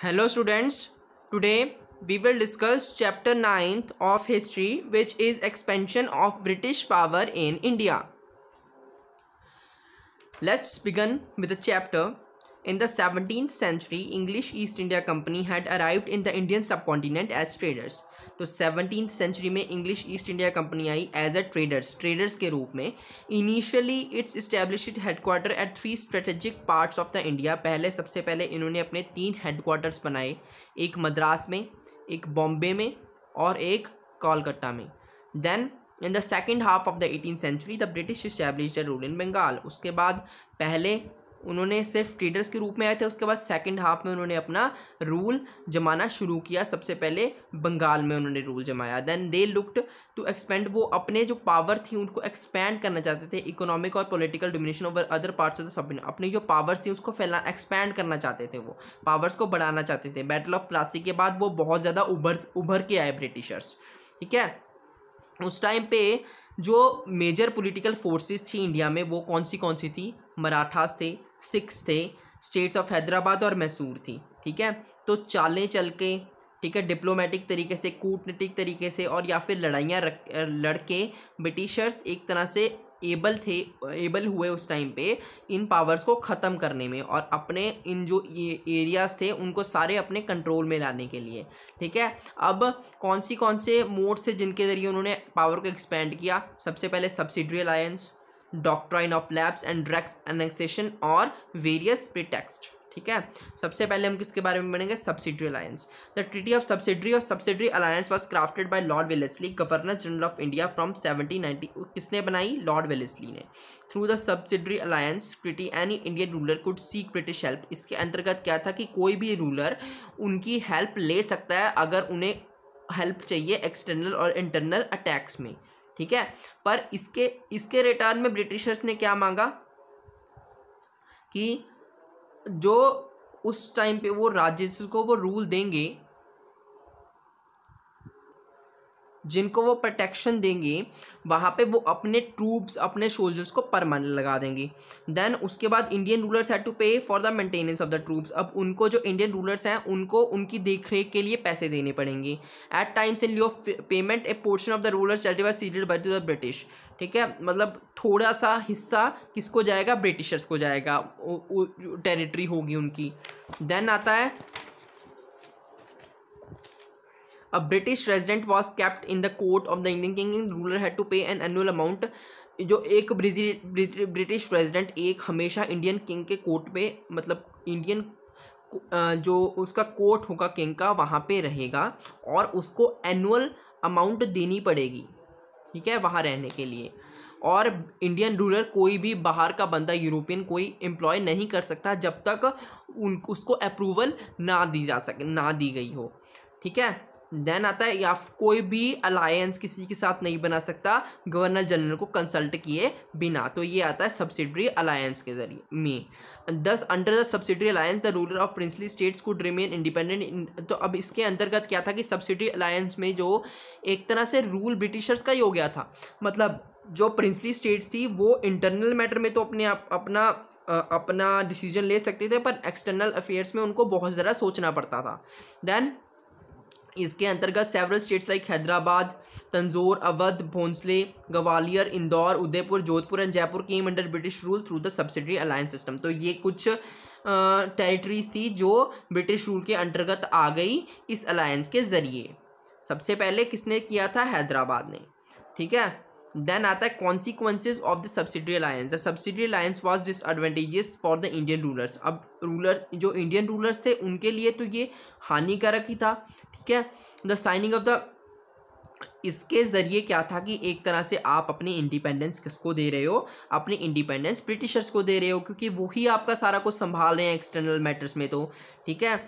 Hello students, today we will discuss chapter 9th of history which is expansion of British power in India. Let's begin with the chapter In the 17th century, English East India Company had arrived in the Indian subcontinent as traders. तो seventeen century में English East India Company आई as a traders traders के रूप में initially its establish headquarter at three strategic parts of the India पहले सबसे पहले इन्होंने अपने तीन हेडक्वार्टर्स बनाए एक मद्रास में एक बॉम्बे में और एक कोलकाता में then in the second half of the eighteen century the British establish the rule in Bengal उसके बाद पहले उन्होंने सिर्फ ट्रेडर्स के रूप में आए थे उसके बाद सेकेंड हाफ में उन्होंने अपना रूल जमाना शुरू किया सबसे पहले बंगाल में उन्होंने रूल जमाया then they looked to expand वो अपने जो पावर थी उनको एक्सपेंड करना चाहते थे इकोनॉमिक और political domination over other parts of the सब अपनी जो पावर्स थी उसको फैला एक्सपेंड करना चाहते थे वो पावर्स को बढ़ाना चाहते थे बैटल ऑफ प्लासी के बाद वो बहुत ज़्यादा उभर उभर के आए ब्रिटिशर्स ठीक है उस टाइम पे जो मेजर पॉलिटिकल फोर्सेस थी इंडिया में वो कौन सी कौन सी थी मराठास थे सिक्स थे स्टेट्स ऑफ हैदराबाद और मैसूर थी ठीक है तो चालें चल के ठीक है डिप्लोमेटिक तरीके से कूटनीतिक तरीके से और या फिर लड़ाइयाँ लड़के ब्रिटिशर्स एक तरह से एबल थे एबल हुए उस टाइम पे इन पावर्स को ख़त्म करने में और अपने इन जो एरियाज थे उनको सारे अपने कंट्रोल में लाने के लिए ठीक है अब कौन सी कौन से मोड थे जिनके ज़रिए उन्होंने पावर को एक्सपेंड किया सबसे पहले subsidiary alliance doctrine of lapse and drugs annexation और वेरियस प्रिटेक्सट ठीक है सबसे पहले हम किसके बारे में बनेंगे subsidiary alliance the treaty of subsidiary और subsidiary alliance was crafted by Lord Wellesley governor general of India from ninety किसने बनाई लॉर्ड वेलेसली ने through the subsidiary alliance treaty any Indian ruler could seek British help इसके अंतर्गत क्या था कि कोई भी रूलर उनकी हेल्प ले सकता है अगर उन्हें हेल्प चाहिए एक्सटर्नल और इंटरनल अटैक्स में ठीक है पर इसके इसके रिटर्न में ब्रिटिशर्स ने क्या मांगा कि जो उस टाइम पे वो राजस्व को वो रूल देंगे जिनको वो प्रोटेक्शन देंगे वहाँ पे वो अपने ट्रूप्स अपने सोल्जर्स को परमानेंट लगा देंगे देन उसके बाद Indian rulers had to pay for the maintenance of the troops अब उनको जो इंडियन रूलर्स हैं उनको उनकी देखरेख के लिए पैसे देने पड़ेंगे at times in lieu payment a portion of the rulers ceded by the British ठीक है मतलब थोड़ा सा हिस्सा किसको जाएगा ब्रिटिशर्स को जाएगा टेरिटरी होगी उनकी देन आता है A British resident was kept in the court of the Indian king. Ruler had to pay an annual amount. जो एक ब्रिटिश रेजिडेंट एक हमेशा इंडियन किंग के कोर्ट पे मतलब इंडियन जो उसका कोर्ट होगा किंग का वहाँ पे रहेगा और उसको एनुअल अमाउंट देनी पड़ेगी ठीक है वहाँ रहने के लिए और इंडियन रूलर कोई भी बाहर का बंदा यूरोपियन कोई एम्प्लॉय नहीं कर सकता जब तक उन उसको अप्रूवल ना दी जा सके ना दी गई हो ठीक है देन आता है या कोई भी अलायंस किसी के साथ नहीं बना सकता गवर्नर जनरल को कंसल्ट किए बिना तो ये आता है सब्सिडरी अलायंस के जरिए में thus under the subsidiary alliance the ruler of princely states could remain independent तो अब इसके अंतर्गत क्या था कि सब्सिडरी अलायंस में जो एक तरह से रूल ब्रिटिशर्स का ही हो गया था मतलब जो प्रिंसली स्टेट्स थी वो इंटरनल मैटर में तो अपने आप अपना अपना डिसीजन ले सकते थे पर एक्सटर्नल अफेयर्स में उनको बहुत ज़रा सोचना पड़ता था देन इसके अंतर्गत several states like Hyderabad Tanjore Awadh Bhonsle Gwalior Indore Udaipur Jodhpur and Jaipur came under British rule through the subsidiary alliance system तो ये कुछ टेरिटरीज थी जो ब्रिटिश रूल के अंतर्गत आ गई इस अलायंस के ज़रिए सबसे पहले किसने किया था हैदराबाद ने ठीक है देन आता है consequences of the subsidy alliance the subsidy alliance was disadvantages for the Indian rulers अब रूलर जो इंडियन रूलर्स थे उनके लिए तो ये हानिकारक ही था ठीक है द साइनिंग ऑफ द इसके ज़रिए क्या था कि एक तरह से आप अपनी इंडिपेंडेंस किसको दे रहे हो अपनी इंडिपेंडेंस ब्रिटिशर्स को दे रहे हो क्योंकि वही आपका सारा कुछ संभाल रहे हैं एक्सटर्नल मैटर्स में तो ठीक है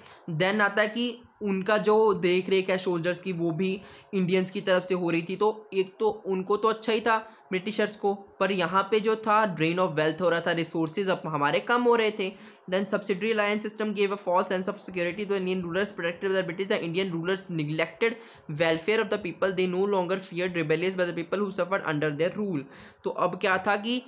देन आता है कि उनका जो देख रेख है सोल्जर्स की वो भी इंडियंस की तरफ से हो रही थी तो एक तो उनको तो अच्छा ही था ब्रिटिशर्स को पर यहाँ पे जो था ड्रेन ऑफ वेल्थ हो रहा था रिसोर्सेज अब हमारे कम हो रहे थे then subsidiary alliance system gave a false sense of security the Indian rulers protected the British the Indian rulers neglected welfare of the people they no longer fear rebellious by the people who suffer under their rule तो अब क्या था कि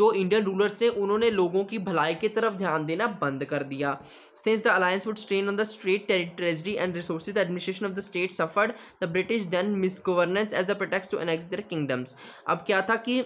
जो Indian rulers थे उन्होंने लोगों की भलाई की तरफ ध्यान देना बंद कर दिया since the alliance would strain on the state treasury and resource the administration of the state suffered the British then misgovernance as the protect to annex their kingdoms अब क्या था कि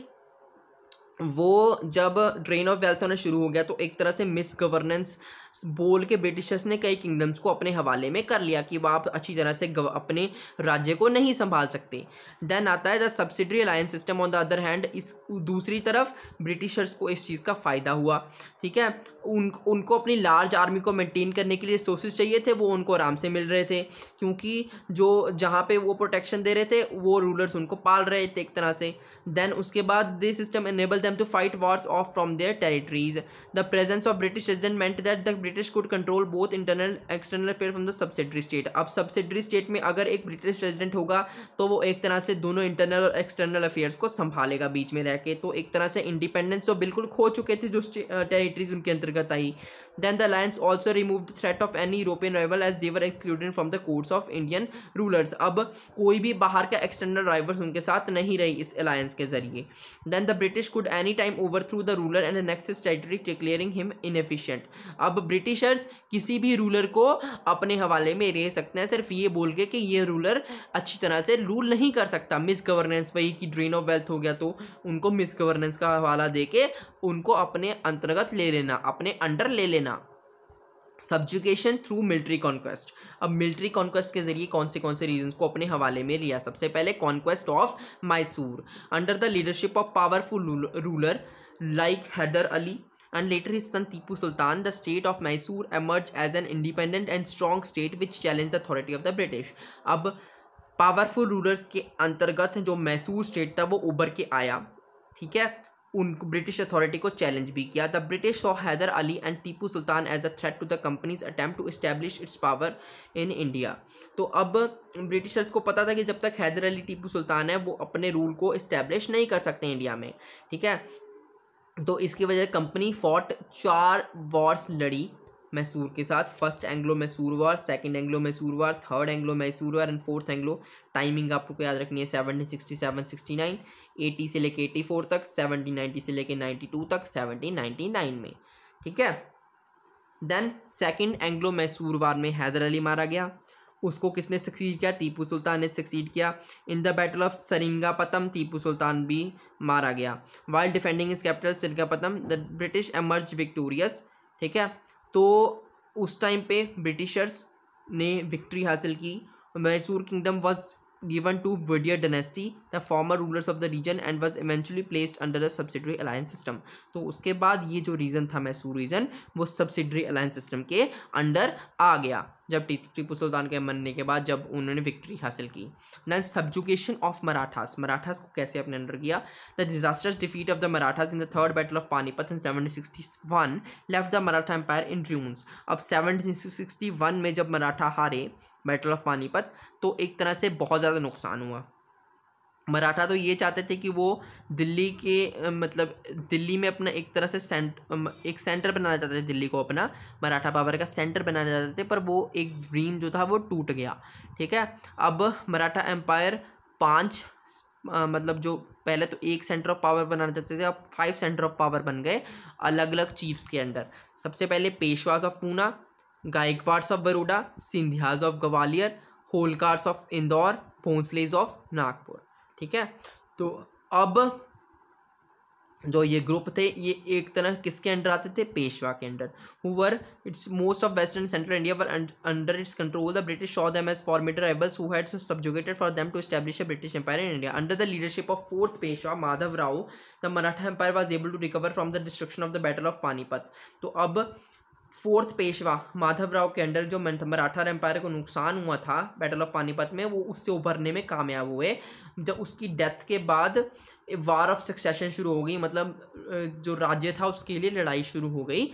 वो जब ड्रेन ऑफ वेल्थ होना शुरू हो गया तो एक तरह से मिस गवर्नेंस बोल के ब्रिटिशर्स ने कई किंगडम्स को अपने हवाले में कर लिया कि वह आप अच्छी तरह से अपने राज्य को नहीं संभाल सकते देन आता है the subsidiary alliance system on the other hand इस दूसरी तरफ ब्रिटिशर्स को इस चीज़ का फ़ायदा हुआ ठीक है उन उनको अपनी लार्ज आर्मी को मेंटेन करने के लिए रिसोर्सेज चाहिए थे वो उनको आराम से मिल रहे थे क्योंकि जो जहाँ पे वो प्रोटेक्शन दे रहे थे वो रूलर्स उनको पाल रहे थे एक तरह से देन उसके बाद this system enable them to fight wars of from their territories the presence of British resident meant that the British could control both internal external affair from the subsidiary state अब subsidiary state में अगर एक British resident होगा तो वो एक तरह से दोनों इंटरनल और एक्सटर्नल अफेयर्स को संभालेगा बीच में रह के तो एक तरह से इंडिपेंडेंस तो बिल्कुल खो चुके थे जो टेरिटरीज उनके अंतर्गत आई then the alliance also remove the threat of any European rival as they were excluded from the courts of Indian rulers अब कोई भी बाहर का एक्सटर्नल राइवल्स उनके साथ नहीं रही इस अलायंस के जरिए then the British could any time overthrow the ruler and annex territory declaring him inefficient अब ब्रिटिशर्स किसी भी रूलर को अपने हवाले में रह सकते हैं सिर्फ ये बोल के कि ये रूलर अच्छी तरह से रूल नहीं कर सकता मिस गवर्नेंस वही कि ड्रेन ऑफ वेल्थ हो गया तो उनको मिस गवर्नेंस का हवाला दे के उनको अपने अंतर्गत ले लेना अपने अंडर ले लेना सब्जुकेशन थ्रू मिलिट्री कॉन्क्वेस्ट अब मिलिट्री कॉन्क्वेस्ट के जरिए कौन से कौन से रीजन को अपने हवाले में लिया सबसे पहले conquest of Mysore under the leadership of powerful ruler like Hyder Ali and later his son Tipu Sultan, the state of Mysore emerged as an independent and strong state which challenged the authority of the British. अब powerful rulers के अंतर्गत जो Mysore state था वो उभर के आया ठीक है उन ब्रिटिश अथॉरिटी को चैलेंज भी किया the British saw Hyder Ali and Tipu Sultan as a threat to the company's attempt to establish its power in India तो अब ब्रिटिशर्स को पता था कि जब तक हैदर अली टीपू सुल्तान है वो अपने रूल को इस्टेब्लिश नहीं कर सकते इंडिया में ठीक है तो इसकी वजह कंपनी फॉट चार वॉर्स लड़ी मैसूर के साथ first Anglo Mysore war second Anglo Mysore war third Anglo Mysore war and fourth Anglo timing आपको को याद रखनी है seventeen sixty seven sixty nine eighty से लेके एटी फोर तक सेवनटीन नाइन्टी से लेके नाइन्टी टू तक सेवनटीन नाइन्टी नाइन में ठीक है then second Anglo Mysore war में हैदर अली मारा गया उसको किसने सक्सीड किया टीपू सुल्तान ने सक्सीड किया in the battle of Seringapatam Tipu Sultan भी मारा गया while defending his capital Seringapatam the British emerge victorious ठीक है तो उस टाइम पे ब्रिटिशर्स ने विक्ट्री हासिल की Mysore kingdom was given to Vidya dynasty, the former rulers of the region and was eventually placed under the subsidiary alliance system. तो उसके बाद ये जो रीजन था मैसूर रीजन वो subsidiary अलायंस सिस्टम के अंडर आ गया जब टीपू सुल्तान के मरने के बाद जब उन्होंने विक्ट्री हासिल की then subjugation of Marathas Marathas को कैसे अपने अंडर किया the disastrous defeat of the Marathas in the third battle of Panipat in seventeen left the Maratha empire in dunes अब सेवनटीन में जब मराठा हारे बैटल ऑफ पानीपत तो एक तरह से बहुत ज़्यादा नुकसान हुआ मराठा तो ये चाहते थे कि वो दिल्ली के मतलब दिल्ली में अपना एक तरह से सेंट एक सेंटर बनाना चाहते थे दिल्ली को अपना मराठा पावर का सेंटर बनाना चाहते थे पर वो एक ड्रीम जो था वो टूट गया ठीक है अब मराठा एम्पायर पाँच मतलब जो पहले तो एक सेंटर ऑफ पावर बनाना चाहते थे अब फाइव सेंटर ऑफ पावर बन गए अलग अलग चीफ्स के अंडर सबसे पहले Peshwas of Poona Gaekwads of Baroda Scindias of Gwalior Holkars of Indore Bhonsles of Nagpur ठीक है तो अब जो ये ग्रुप थे ये एक तरह किसके अंडर आते थे पेशवा के under her its most of western central India were under its control the British saw them as formidable rebels who had subjugated for them to establish a British empire in India under the leadership of fourth Peshwa Madhav Rao the Maratha empire was able to recover from the destruction of the battle of Panipat तो अब fourth Peshwa Madhavrao के under जो Maratha empire को नुकसान हुआ था battle of Panipat में वो उससे उभरने में कामयाब हुए जब उसकी डेथ के बाद वार ऑफ सक्सेशन शुरू हो गई मतलब जो राज्य था उसके लिए लड़ाई शुरू हो गई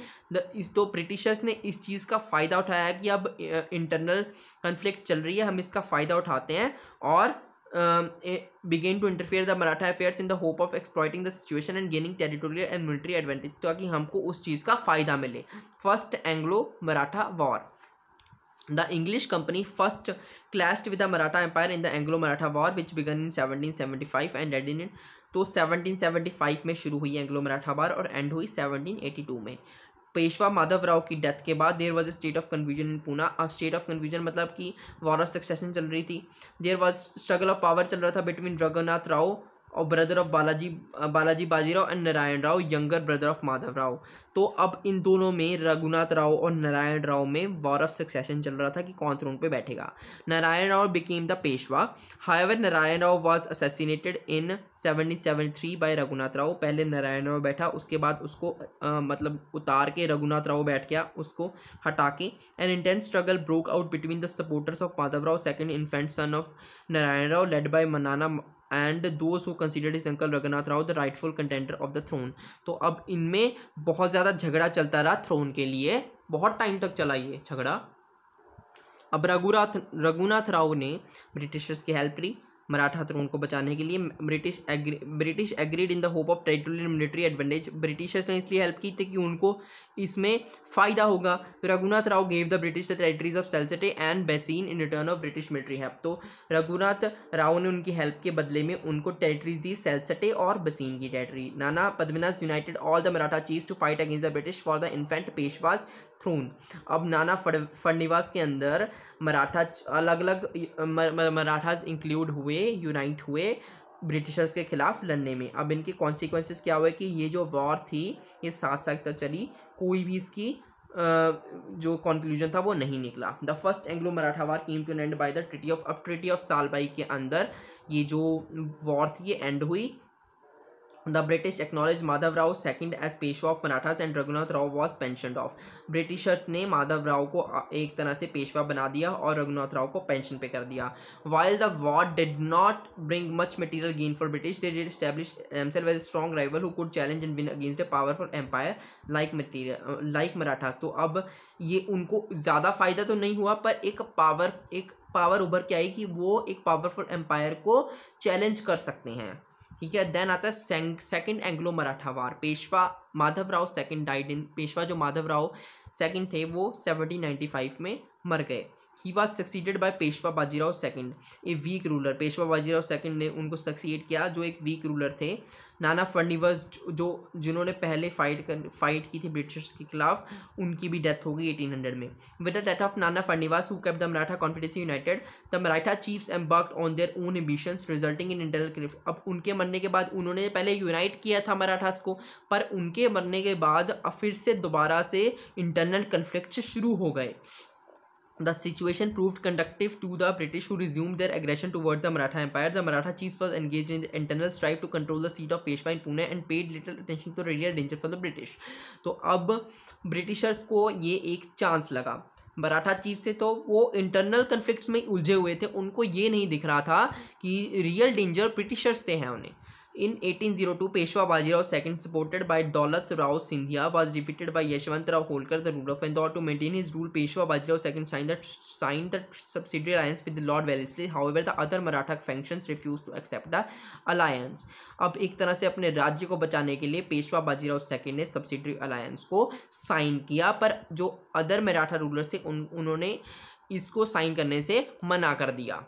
इस तो ब्रिटिशर्स ने इस चीज़ का फ़ायदा उठाया कि अब इंटरनल कन्फ्लिक्ट चल रही है हम इसका फ़ायदा उठाते हैं और began to interfere the Maratha affairs in the hope of exploiting the situation and gaining territorial and military advantage ताकि हमको उस चीज़ का फ़ायदा मिले first Anglo Maratha war the English company first clash with the Maratha empire in the Anglo Maratha war which began in seventeen seventy five and and तो seventeen seventy five में शुरू हुई एंग्लो मराठा वार और एंड हुई सेवनटीन एटी टू में पेशवा माधव राव की death के बाद there was a state of confusion in Poona अब स्टेट ऑफ कन्फ्यूजन मतलब कि वॉर ऑफ सक्सेशन चल रही थी there was struggle of power चल रहा था बिटवीन रघुनाथ राव और brother of Balaji Balaji Bajirao and Narayan Rao younger brother of Madhav Rao तो अब इन दोनों में रघुनाथ राव और नारायण राव में वॉर ऑफ सक्सेशन चल रहा था कि कौन थ्रोन पे बैठेगा Narayan Rao became the Peshwa however Narayan Rao was assassinated in seventy seven three by Raghunath Rao पहले नारायण राव बैठा उसके बाद उसको आ, मतलब उतार के रघुनाथ राव बैठ गया उसको हटा के an intense struggle broke out between the supporters of Madhav Rao second infant son of Narayan Rao led by मनाना and those who considered his uncle Raghunath Rao the rightful contender of the throne तो अब इनमें बहुत ज़्यादा झगड़ा चलता रहा थ्रोन के लिए बहुत टाइम तक चला ये झगड़ा अब रघुनाथ रघुनाथ राव ने ब्रिटिशर्स की हेल्प ली मराठा तरुण को बचाने के लिए British agree British agreed in the hope of territorial military advantage Britishers ने इसलिए हेल्प की थी कि उनको इसमें फ़ायदा होगा Raghunath Rao gave the British the territories of Salsette and Bassein in return of British military help तो रघुनाथ राव ने उनकी हेल्प के बदले में उनको टेरिटरीज दी सेल्सटे और बसीन की territory Nana Padmanath united all the Maratha chief to fight against the British for the infant Peshwa's throne अब नाना फडनिवास के अंदर मराठा अलग अलग मराठाज इंक्लूड हुए यूनाइट हुए ब्रिटिशर्स के खिलाफ लड़ने में अब इनके कॉन्सिक्वेंसेस क्या हुए कि ये जो वॉर थी ये सात साल तक चली कोई भी इसकी जो कंक्लूजन था वो नहीं निकला the first Anglo Maratha war came to end by the treaty of अब ट्रिटी ऑफ सालबाई के अंदर ये जो वॉर थी ये एंड हुई the British acknowledge Madhav Rao second as Peshwa of Marathas and Raghunath Rao was pension off Britishers ने माधव राव को एक तरह से पेशवा बना दिया और रघुनाथ राव को पेंशन पे कर दिया while the war did not bring much material gain for British they did establish themselves as strong rival who could challenge and win against a powerful empire like material like Marathas तो अब ये उनको ज़्यादा फायदा तो नहीं हुआ पर एक पावर एक पावर उभर के आई कि वो एक पावरफुल एम्पायर को चैलेंज कर सकते हैं ठीक है देन आता है second Anglo Maratha war Peshwa Madhav Rao second died in Peshwa जो माधव राव सेकंड थे वो 1795 में मर गए he was succeeded by Peshwa Bajirao second a weak ruler Peshwa Bajirao second ने उनको सक्सीड किया जो एक वीक रूलर थे नाना फडनीवस जो जिन्होंने पहले फाइट कर फाइट की थी ब्रिटिशर्स के खिलाफ उनकी भी डेथ हो गई एटीन हंड्रेड में with the death of Nana Phadnavis who kept the Maratha confederacy united the Maratha chiefs embark on their own ambitions resulting in internal rift अब उनके मरने के बाद उन्होंने पहले यूनाइट किया था मराठास को पर उनके मरने के बाद फिर से दोबारा से इंटरनल कन्फ्लिक्ट शुरू हो गए the situation prove conductive to the British who resume their aggression to towards the Maratha empire the Maratha chief was engage in internal strike to control the seat of Peshwa in Pune and paid little attention to radial danger for the British तो अब Britishers को ये एक chance लगा Maratha chief से तो वो internal conflict में उलझे हुए थे उनको ये नहीं दिख रहा था कि रियल डेंजर ब्रिटिशर्स से हैं उन्हें in 1802 Peshwa Bajirao second supported by Daulat Rao Scindia was defeated by Yashwant Rao Holkar the rule of Indore to maintain his rule Peshwa Bajirao second sign that sign that subsidy alliance with Lord Wellesley how the other Maratha factions refuse to accept the alliance अब एक तरह से अपने राज्य को बचाने के लिए पेशवा बाजीराव सेकंड ने सब्सिडी अलायंस को साइन किया पर जो अदर मराठा रूलर्स थे उन, उन्होंने इसको साइन करने से मना कर दिया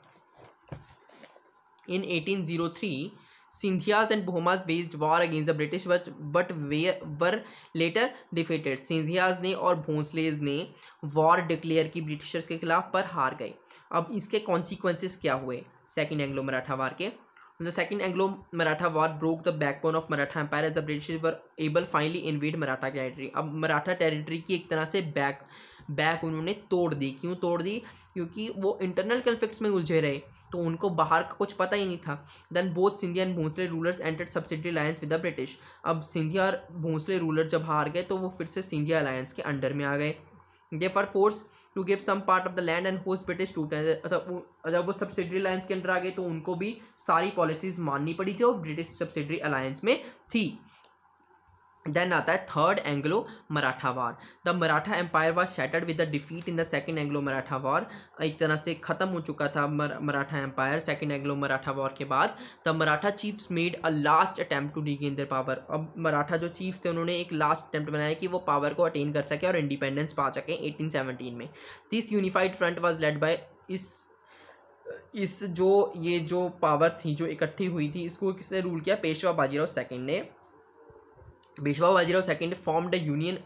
इन एटीन सिंधियाज एंड बहुमाज waged war against the British but they were later defeated Scindias ने और भोंसलेज ने वॉर डिक्लेयर की ब्रिटिशर्स के खिलाफ पर हार गए अब इसके कॉन्सिक्वेंसिस क्या हुए सेकेंड एंग्लो मराठा वार के the second Anglo Maratha war broke the backbone of Maratha empire as the British were able finally invade Maratha territory अब मराठा टेरिटरी की एक तरह से बैक बैक उन्होंने तोड़ दी क्यों तोड़ दी क्योंकि वो इंटरनल कन्फ्लिक्ट में उलझे रहे तो उनको बाहर का कुछ पता ही नहीं था then both Scindia and Bhonsle rulers entered subsidy alliance with the British अब सिंधिया और भोंसले रूलर जब हार गए तो वो फिर से सिंधिया अलायंस के अंडर में आ गए they for force to give some part of the land and host British टूट जब वो सब्सिडी अलायंस के अंडर आ गए तो उनको भी सारी पॉलिसीज़ माननी पड़ी जो ब्रिटिश सब्सिडरी अलायंस में थी देन आता है third Anglo Maratha war the Maratha empire was shattered with the defeat in the second Anglo Maratha war एक तरह से ख़त्म हो चुका था Maratha empire second Anglo Maratha war के बाद the Maratha chiefs made a last attempt to regain their power अब मराठा जो चीफ्स थे उन्होंने एक लास्ट अटैम्प्ट बनाया कि वो पावर को अटेन कर सके और इंडिपेंडेंस पा सकें एटीन में this unified front was led by इस इस जो ये जो पावर थी जो इकट्ठी हुई थी इसको किसने रूल किया पेशवा बाजीराव सेकेंड ने Bishwa Bajirao second form the union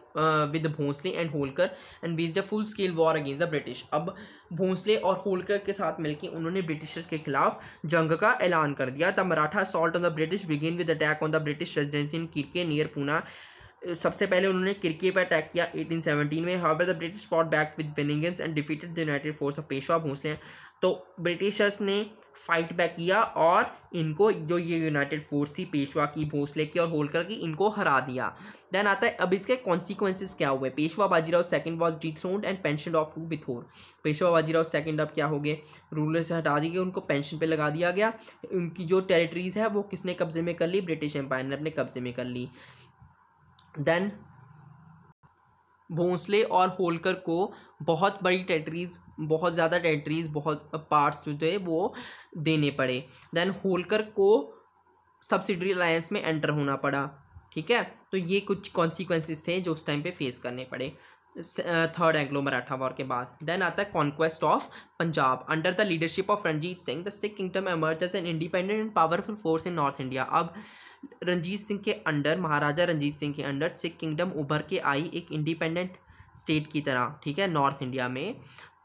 with Bhonsle and Holkar and wage the full scale war against the British अब भोंसले और होलकर के साथ मिलकर उन्होंने ब्रिटिशर्स के खिलाफ जंग का ऐलान कर दिया the Maratha assault on the British begin with attack on the British residency in Kirkee near Poona सबसे पहले उन्होंने किरके पर अटैक किया 1817 में however the British fought back with बेनिंग and defeated the united force of Peshwa Bhonsle तो ब्रिटिशर्स ने फाइट बैक किया और इनको जो ये यूनाइटेड फोर्स थी पेशवा की भोसले की और होलकर की इनको हरा दिया देन आता है अब इसके कॉन्सिक्वेंसेस क्या हुए Peshwa Bajirao second was dethroned and pension off to Bithoor Peshwa Bajirao second अब क्या हो गए रूलर से हटा दिए गए उनको पेंशन पे लगा दिया गया उनकी जो टेरिटरीज है वो किसने कब्जे में कर ली ब्रिटिश एम्पायर ने अपने कब्जे में कर ली देन भोंसले और होलकर को बहुत बड़ी टेरिटरीज बहुत ज़्यादा टेरिटरीज बहुत पार्ट्स जो थे वो देने पड़े देन होलकर को सब्सिडरी अलायंस में एंटर होना पड़ा ठीक है तो ये कुछ कॉन्सिक्वेंसेस थे जो उस टाइम पे फेस करने पड़े थर्ड एंग्लो मराठा वॉर के बाद देन आता है conquest of Punjab under the leadership of Ranjit Singh the Sikh kingdom emerge as an independent and powerful force in north India अब रंजीत सिंह के अंडर महाराजा रंजीत सिंह के अंडर सिख किंगडम उभर के आई एक इंडिपेंडेंट स्टेट की तरह ठीक है नॉर्थ इंडिया में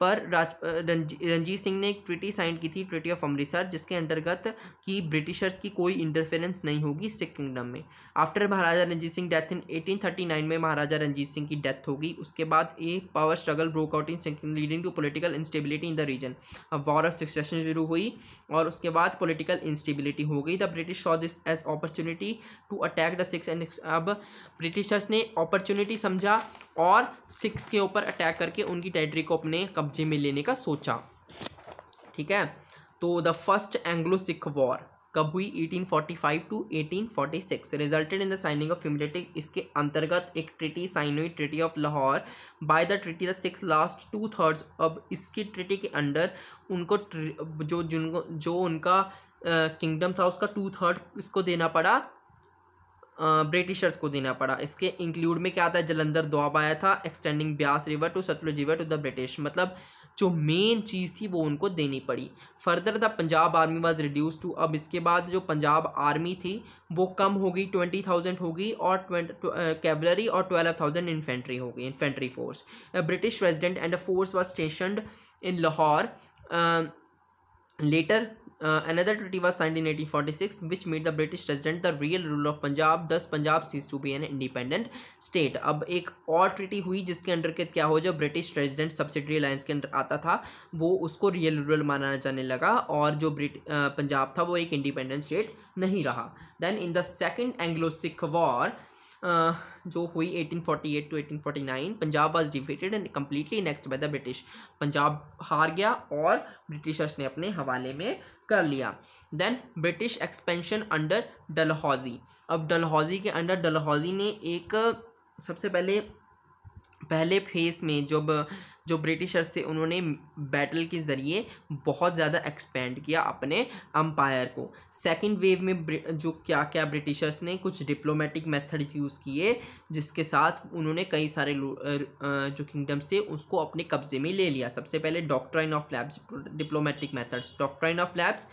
पर राज रंजीत सिंह ने एक ट्रिटी साइन की थी ट्रिटी ऑफ अमृतसर जिसके अंतर्गत कि ब्रिटिशर्स की कोई इंटरफेरेंस नहीं होगी सिख किंगडम में after Maharaja Ranjit Singh death in 1839 में महाराजा रंजीत सिंह की डेथ होगी उसके बाद a power struggle broke out in Sikkim leading to political instability in the region अब वॉर ऑफ सक्सेशन शुरू हुई और उसके बाद पोलिटिकल इंस्टेबिलिटी हो गई the British saw this as opportunity to attack the Sikhs एंड अब ब्रिटिशर्स ने अपॉर्चुनिटी समझा और सिक्स के ऊपर अटैक करके उनकी टेरिटरी को अपने कम कब्जे में लेने का सोचा ठीक है तो the first Anglo Sikh war कब हुई 1845 to 1846 resulted in the signing of हिमलेटिक इसके अंतर्गत एक ट्रिटी साइन हुई treaty of Lahore by the treaty the Sikhs lost two thirds अब इसकी ट्रिटी के अंडर उनको जो जिनको जो उनका किंगडम था उसका टू थर्ड इसको देना पड़ा ब्रिटिशर्स को देना पड़ा इसके इंक्लूड में क्या आता है जलंधर दुआब आया था extending Beas river to Sutlej river to the British मतलब जो मेन चीज़ थी वो उनको देनी पड़ी further the Punjab army was reduce to अब इसके बाद जो पंजाब आर्मी थी वो कम होगी ट्वेंटी थाउजेंड होगी और कैबलरी और ट्वेल्व थाउजेंड इन्फेंट्री होगी infantry force British resident and force was station in Lahore later Uh, another treaty was signed in 1846 which made the British resident the real ruler of Punjab thus Punjab ceased to be an independent state ab ek aur treaty hui jiske under ke kya ho jo British resident subsidiary alliance ke under aata tha wo usko real ruler mana jane laga aur jo जो uh, punjab tha wo ek independent state nahi raha then in the second Anglo-Sikh war जो हुई 1848 to 1849 Punjab was defeated and completely annexed by the British Punjab हार गया और Britishers ने अपने हवाले में कर लिया then British expansion under Dalhousie अब डलहौजी के अंडर डलहौजी ने एक सबसे पहले पहले फेस में जब जो ब्रिटिशर्स थे उन्होंने बैटल के ज़रिए बहुत ज़्यादा एक्सपेंड किया अपने अम्पायर को सेकेंड वेव में जो क्या क्या ब्रिटिशर्स ने कुछ डिप्लोमेटिक मेथड यूज़ किए जिसके साथ उन्होंने कई सारे जो किंगडम्स थे उसको अपने कब्जे में ले लिया सबसे पहले doctrine of lapse diplomatic methods doctrine of lapse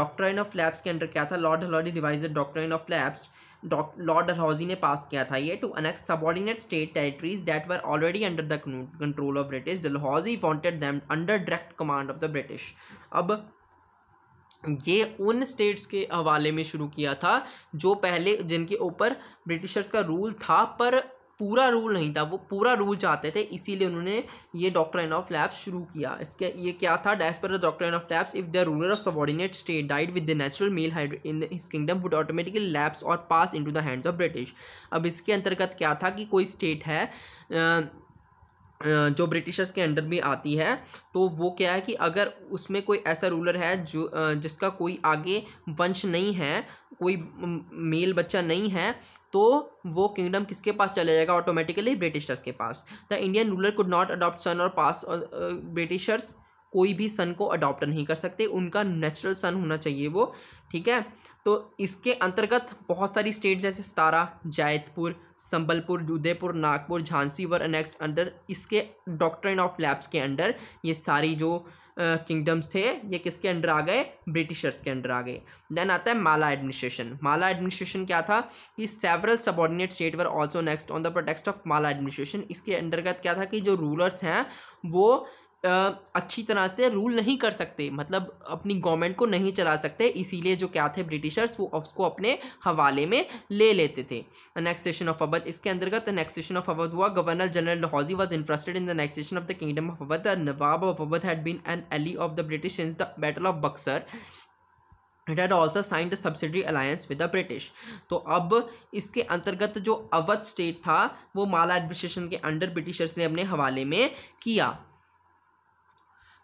doctrine of lapse के अंडर क्या था लॉर्ड हलॉडी devised doctrine of lapse Lord Dalhousie ने पास किया था ये to annex subordinate state territories that were already under the control of British Dalhousie wanted them under direct command of the British अब ये उन स्टेट्स के हवाले में शुरू किया था जो पहले जिनके ऊपर ब्रिटिशर्स का रूल था पर पूरा रूल नहीं था वो पूरा रूल चाहते थे इसीलिए उन्होंने ये डॉक्ट्राइन ऑफ लैब्स शुरू किया इसके ये क्या था डैश पर doctrine of lapse if the ruler of subordinate state died with the natural male heir in his kingdom would automatically lapse or pass into the hands of British अब इसके अंतर्गत क्या था कि कोई स्टेट है आ, जो ब्रिटिशर्स के अंडर भी आती है तो वो क्या है कि अगर उसमें कोई ऐसा रूलर है जो जिसका कोई आगे वंश नहीं है कोई मेल बच्चा नहीं है तो वो किंगडम किसके पास चला जाएगा ऑटोमेटिकली ब्रिटिशर्स के पास the Indian ruler could not adopt son और पास ब्रिटिशर्स कोई भी सन को अडॉप्ट नहीं कर सकते उनका नेचुरल सन होना चाहिए वो ठीक है तो इसके अंतर्गत बहुत सारी स्टेट जैसे Satara Jaitpur Sambalpur Udaipur Nagpur Jhansi were annexed under इसके डॉक्ट्रिन ऑफ लैब्स के अंडर ये सारी जो किंगडम्स थे ये किसके अंडर आ गए ब्रिटिशर्स के अंडर आ गए देन आता है माला एडमिनिस्ट्रेशन माला एडमिनिस्ट्रेशन क्या था कि several subordinate state were also annexed on the pretext of maladministration इसके अंतर्गत क्या था कि जो रूलर्स हैं वो अच्छी तरह से रूल नहीं कर सकते मतलब अपनी गवर्नमेंट को नहीं चला सकते इसीलिए जो क्या थे ब्रिटिशर्स वो उसको अपने हवाले में ले लेते थे अनेक्सेशन ऑफ अवध इसके अंतर्गत अनेक्सेशन ऑफ अवध हुआ governor general Dalhousie was interested in the annexation of the kingdom of Awadh the Nawab of Awadh had been an ally of the British since the battle of Buxar it had also the subsidiary alliance with the British तो अब इसके अंतर्गत जो Awadh state था वो maladministration के under Britishers ने अपने हवाले में किया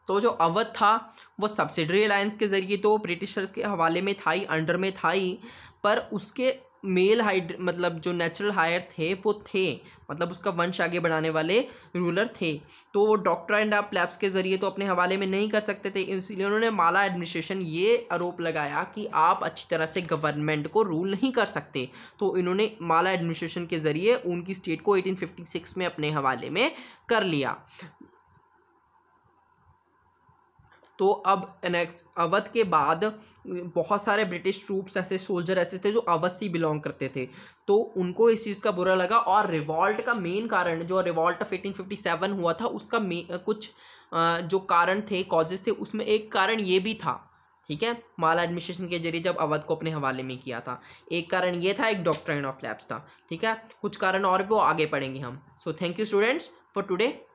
तो जो अवध था वो सब्सिडरी अलायंस के ज़रिए तो ब्रिटिशर्स के हवाले में था ही अंडर में था ही पर उसके मेल हाइड मतलब जो नेचुरल हायर थे वो थे मतलब उसका वंश आगे बढ़ाने वाले रूलर थे तो वो डॉक्टर एंड आप लैब्स के ज़रिए तो अपने हवाले में नहीं कर सकते थे इसलिए उन्होंने माला एडमिनिस्ट्रेशन ये आरोप लगाया कि आप अच्छी तरह से गवर्नमेंट को रूल नहीं कर सकते तो इन्होंने माला एडमिनिस्ट्रेशन के ज़रिए उनकी स्टेट को एटीन में अपने हवाले में कर लिया तो अब अवध के बाद बहुत सारे ब्रिटिश ट्रूप्स ऐसे सोल्जर ऐसे थे जो अवध से बिलोंग करते थे तो उनको इस चीज़ का बुरा लगा और रिवॉल्ट का मेन कारण जो revolt of eighteen fifty seven हुआ था उसका कुछ जो कारण थे कॉजेज थे उसमें एक कारण ये भी था ठीक है माला एडमिनिस्ट्रेशन के जरिए जब अवध को अपने हवाले में किया था एक कारण ये था एक डॉक्टर ऑफ लैब्स था ठीक है कुछ कारण और भी वो आगे पढ़ेंगे हम so thank you students for today